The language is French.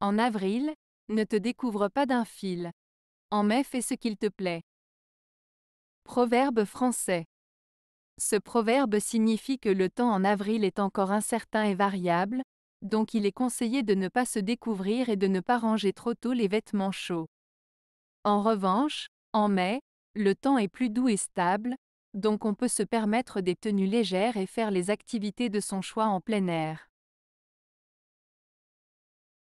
En avril, ne te découvre pas d'un fil. En mai, fais ce qu'il te plaît. Proverbe français. Ce proverbe signifie que le temps en avril est encore incertain et variable, donc il est conseillé de ne pas se découvrir et de ne pas ranger trop tôt les vêtements chauds. En revanche, en mai, le temps est plus doux et stable, donc on peut se permettre des tenues légères et faire les activités de son choix en plein air.